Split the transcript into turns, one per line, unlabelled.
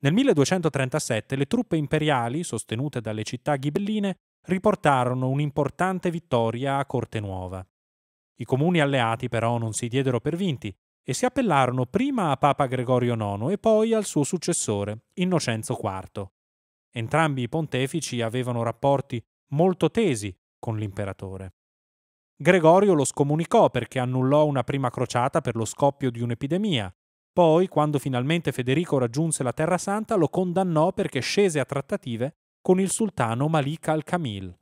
Nel 1237 le truppe imperiali, sostenute dalle città ghibelline, riportarono un'importante vittoria a Corte Nuova. I comuni alleati però non si diedero per vinti e si appellarono prima a Papa Gregorio IX e poi al suo successore, Innocenzo IV. Entrambi i pontefici avevano rapporti molto tesi con l'imperatore. Gregorio lo scomunicò perché annullò una prima crociata per lo scoppio di un'epidemia poi, quando finalmente Federico raggiunse la Terra Santa, lo condannò perché scese a trattative con il sultano Malik al-Kamil.